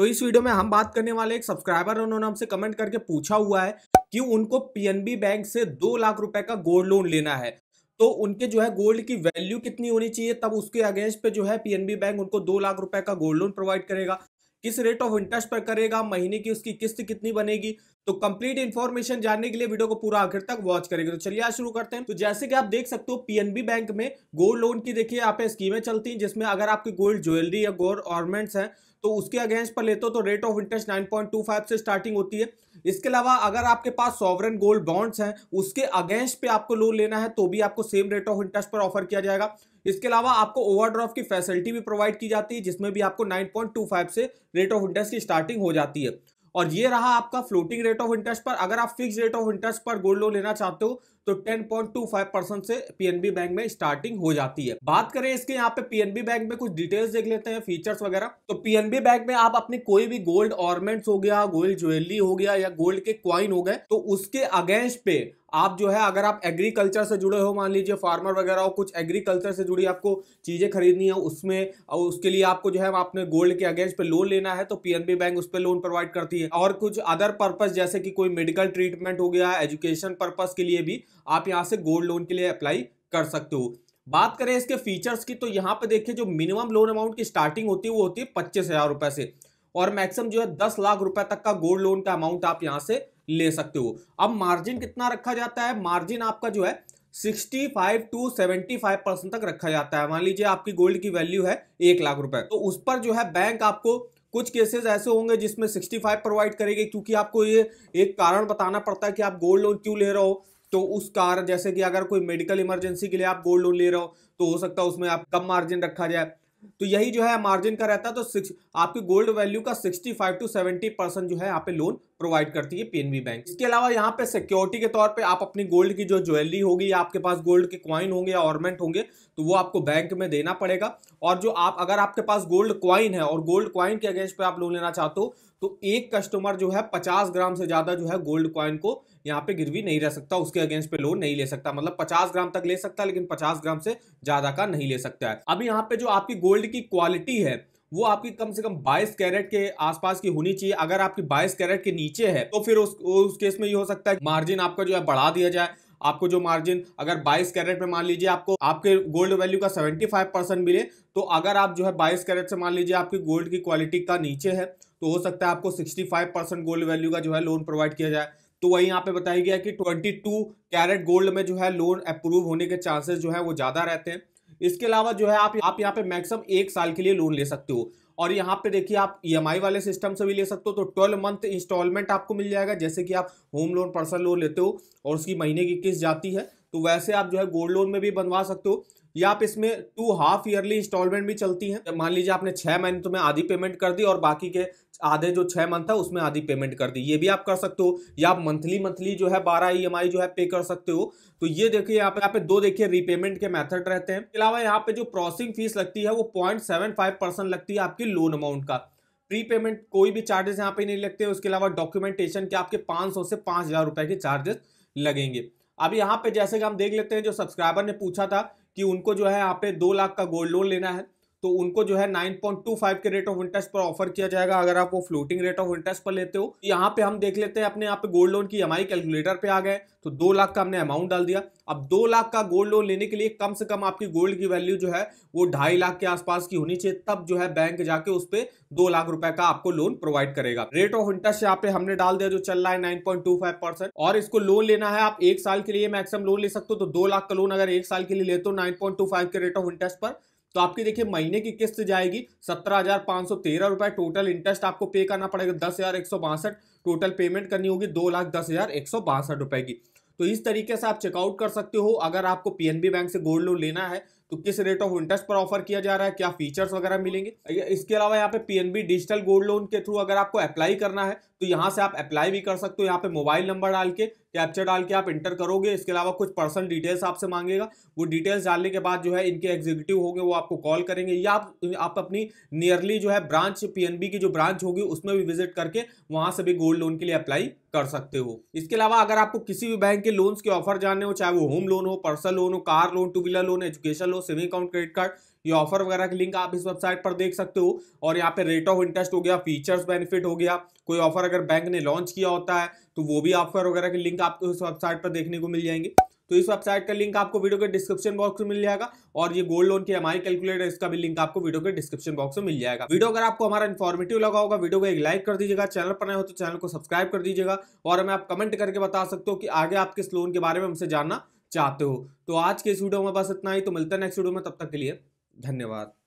तो इस वीडियो में हम बात करने वाले एक सब्सक्राइबर उन्होंने हमसे कमेंट करके पूछा हुआ है कि उनको पीएनबी बैंक से दो लाख रुपए का गोल्ड लोन लेना है तो उनके जो है गोल्ड की वैल्यू कितनी होनी चाहिए तब उसके अगेंस्ट पे जो है पीएनबी बैंक उनको दो लाख रुपए का गोल्ड लोन प्रोवाइड करेगा किस रेट ऑफ इंटरेस्ट पर करेगा महीने की उसकी किस्त कितनी बनेगी तो कंप्लीट इन्फॉर्मेशन जानने के लिए वीडियो को पूरा आखिर तक वॉच करेंगे तो चलिए आज शुरू करते हैं तो जैसे कि आप देख सकते हो पीएनबी बैंक में गोल्ड लोन की देखिए यहाँ पे स्कीमें चलती हैं जिसमें अगर आपकी गोल्ड ज्वेलरी या गोल्ड ऑर्नमेंट्स हैं तो उसके अगेंस्ट पर लेते हो तो rate of interest nine point two five से स्टार्टिंग होती है इसके अलावा अगर आपके पास सॉवरन गोल्ड बॉन्ड्स हैं उसके अगेंस्ट पे आपको लोन लेना है तो भी आपको सेम रेट ऑफ इंटरेस्ट पर ऑफर किया जाएगा इसके अलावा आपको ओवरड्राफ्ट की फैसिलिटी भी प्रोवाइड की जाती है जिसमें भी आपको 9.25 से रेट ऑफ इंटरेस्ट की स्टार्टिंग हो जाती है और ये रहा आपका फ्लोटिंग रेट ऑफ इंटरेस्ट पर अगर आप फिक्स रेट ऑफ इंटरेस्ट पर गोल्ड लोन लेना चाहते हो तो 10.25 परसेंट से पीएनबी बैंक में स्टार्टिंग हो जाती है बात करें इसके यहाँ पे पीएनबी बैंक में कुछ डिटेल्स देख लेते हैं फीचर्स वगैरह तो पीएनबी बैंक में आप अपनी कोई भी गोल्ड ऑर्मेंट्स हो गया गोल्ड ज्वेलरी हो गया या गोल्ड के क्वाइन हो गए तो उसके अगेंस्ट पे आप जो है अगर आप एग्रीकल्चर से जुड़े हो मान लीजिए फार्मर वगैरह हो कुछ एग्रीकल्चर से जुड़ी आपको चीज़ें खरीदनी है उसमें और उसके लिए आपको जो है आपने गोल्ड के अगेंस्ट पे लोन लेना है तो पीएनबी बैंक उस पर लोन प्रोवाइड करती है और कुछ अदर पर्पज जैसे कि कोई मेडिकल ट्रीटमेंट हो गया एजुकेशन पर्पज के लिए भी आप यहाँ से गोल्ड लोन के लिए अप्लाई कर सकते हो बात करें इसके फीचर्स की तो यहाँ पे देखिए जो मिनिमम लोन अमाउंट की स्टार्टिंग होती है वो होती है पच्चीस हजार रुपए से और मैक्सिमम जो है दस लाख रुपए तक का गोल्ड लोन का अमाउंट आप यहाँ से ले सकते हो अब मार्जिन कितना रखा जाता है मार्जिन आपका जो है 65 टू 75 परसेंट तक रखा जाता है मान लीजिए आपकी गोल्ड की वैल्यू है एक लाख रुपए तो उस पर जो है बैंक आपको कुछ केसेस ऐसे होंगे जिसमें 65 प्रोवाइड करेगी क्योंकि आपको ये एक कारण बताना पड़ता है कि आप गोल्ड लोन क्यों ले रहे हो तो उस कारण जैसे कि अगर कोई मेडिकल इमरजेंसी के लिए आप गोल्ड लोन ले रहे हो तो हो सकता है उसमें आप कम मार्जिन रखा जाए तो यही जो है मार्जिन का रहता है तो आपकी गोल्ड वैल्यू का 65 टू 70 परसेंट जो है यहाँ पे लोन प्रोवाइड करती है पीएनबी बैंक इसके अलावा यहाँ पे सिक्योरिटी के तौर पे आप अपनी गोल्ड की जो ज्वेलरी होगी या आपके पास गोल्ड के क्वाइन होंगे या ऑर्मेंट होंगे तो वो आपको बैंक में देना पड़ेगा और जो आप अगर आपके पास गोल्ड क्वाइन है और गोल्ड क्वाइन के अगेंस्ट पे आप लोन लेना चाहते हो तो एक कस्टमर जो है पचास ग्राम से ज़्यादा जो है गोल्ड क्वाइन को यहाँ पे गिरवी नहीं रह सकता उसके अगेंस्ट पे लोन नहीं ले सकता मतलब 50 ग्राम तक ले सकता है लेकिन 50 ग्राम से ज़्यादा का नहीं ले सकता है अभी यहाँ पे जो आपकी गोल्ड की क्वालिटी है वो आपकी कम से कम 22 कैरेट के आसपास की होनी चाहिए अगर आपकी 22 कैरेट के नीचे है तो फिर उस उस केस में ये हो सकता है मार्जिन आपका जो है बढ़ा दिया जाए आपको जो मार्जिन अगर 22 कैरेट में मान लीजिए आपको आपके गोल्ड वैल्यू का 75 परसेंट मिले तो अगर आप जो है 22 कैरेट से मान लीजिए आपकी गोल्ड की क्वालिटी का नीचे है तो हो सकता है आपको 65 परसेंट गोल्ड वैल्यू का जो है लोन प्रोवाइड किया जाए तो वही यहाँ पे बताया गया कि 22 कैरेट गोल्ड में जो है लोन अप्रूव होने के चांसेस जो है वो ज़्यादा रहते हैं इसके अलावा जो है आप आप यहाँ पे मैक्सिमम एक साल के लिए लोन ले सकते हो और यहाँ पे देखिए आप ई e वाले सिस्टम से भी ले सकते हो तो ट्वेल्व मंथ इंस्टॉलमेंट आपको मिल जाएगा जैसे कि आप होम लोन पर्सनल लोन लेते हो और उसकी महीने की किस्त जाती है तो वैसे आप जो है गोल्ड लोन में भी बनवा सकते हो या आप इसमें टू हाफ ईयरली इंस्टॉलमेंट भी चलती है मान लीजिए आपने छह महीने में आधी पेमेंट कर दी और बाकी के आधे जो छह मंथ था उसमें आधी पेमेंट कर दी ये भी आप कर सकते हो या आप मंथली मंथली जो है बारह ई e जो है पे कर सकते हो तो ये देखिए यहाँ पे यहाँ पे दो देखिए रीपेमेंट के मेथड रहते हैं अलावा यहाँ पे जो प्रोसेसिंग फीस लगती है वो पॉइंट सेवन फाइव परसेंट लगती है आपकी लोन अमाउंट का प्री पेमेंट कोई भी चार्जेस यहाँ पे नहीं लगते उसके अलावा डॉक्यूमेंटेशन के आपके पांच सौ से पांच हज़ार रुपए के चार्जेस लगेंगे अब यहाँ पे जैसे कि हम देख लेते हैं जो सब्सक्राइबर ने पूछा था कि उनको जो है यहाँ पे दो लाख का गोल्ड लोन लेना है तो उनको जो है 9.25 के रेट ऑफ इंटरेस्ट पर ऑफर किया जाएगा अगर आप वो फ्लोटिंग रेट ऑफ इंटरेस्ट पर लेते हो यहाँ पे हम देख लेते हैं अपने यहाँ पे गोल्ड लोन की एमआई कैलकुलेटर पे आ गए तो दो लाख का हमने अमाउंट डाल दिया अब दो लाख का गोल्ड लोन लेने के लिए कम से कम आपकी गोल्ड की वैल्यू जो है वो ढाई लाख के आसपास की होनी चाहिए तब जो है बैंक जाके उस पर दो लाख रुपए का आपको लोन प्रोवाइड करेगा रेट ऑफ इंटरेस्ट यहाँ पे हमने डाल दिया जो चल रहा है nine point two five percent और इसको लोन लेना है आप एक साल के लिए मैक्सिमम लोन ले सकते हो तो दो लाख का लोन अगर एक साल के लिए लेते हो नाइन के रेट ऑफ इंटरेस्ट पर तो आपकी देखिए महीने की किस्त जाएगी सत्रह हजार पाँच सौ तेरह रुपए टोटल इंटरेस्ट आपको पे करना पड़ेगा दस हजार एक सौ बासठ टोटल पेमेंट करनी होगी दो लाख दस हजार एक सौ बासठ रुपए की तो इस तरीके से आप चेकआउट कर सकते हो अगर आपको पीएनबी बैंक से गोल्ड लोन लेना है तो किस रेट ऑफ इंटरेस्ट पर ऑफर किया जा रहा है क्या फीचर्स वगैरह मिलेंगे इसके अलावा यहाँ पे पीएनबी डिजिटल गोल्ड लोन के थ्रू अगर आपको अप्लाई करना है तो यहाँ से आप अप्लाई भी कर सकते हो यहाँ पे मोबाइल नंबर डाल के कैप्चर डाल के आप इंटर करोगे इसके अलावा कुछ पर्सनल डिटेल्स आपसे मांगेगा वो डिटेल्स डालने के बाद जो है इनके एग्जीक्यूटिव होंगे वो आपको कॉल करेंगे या आप, आप अपनी नियरली जो है ब्रांच पीएनबी की जो ब्रांच होगी उसमें भी विजिट करके वहां से भी गोल्ड लोन के लिए अप्लाई कर सकते हो इसके अलावा अगर आपको किसी भी बैंक के लोन्स के ऑफर जानने हो चाहे वो होम लोन हो पर्सनल लोन हो car loan two wheeler loan education loan saving account credit card ये ऑफर वगैरह की लिंक आप इस वेबसाइट पर देख सकते हो और यहाँ पे रेट ऑफ इंटरेस्ट हो गया फीचर्स बेनिफिट हो गया कोई ऑफर अगर बैंक ने लॉन्च किया होता है तो वो भी ऑफर वगैरह की लिंक आपको इस वेबसाइट पर देखने को मिल जाएंगे तो इस वेबसाइट का लिंक आपको वीडियो के डिस्क्रिप्शन बॉक्स में मिल जाएगा और ये गोल्ड लोन की एम कैलकुलेटर इसका भी लिंक आपको वीडियो के डिस्क्रिप्शन बॉक्स में मिल जाएगा वीडियो अगर आपको हमारा इन्फॉर्मेटिव लगा होगा वीडियो को एक लाइक कर दीजिएगा चैनल पर नए हो तो चैनल को सब्सक्राइब कर दीजिएगा और हमें आप कमेंट करके बता सकते हो कि आगे आप किस लोन के बारे में हमसे जानना चाहते हो तो आज के इस वीडियो में बस इतना ही तो मिलता है नेक्स्ट वीडियो में तब तक के लिए धन्यवाद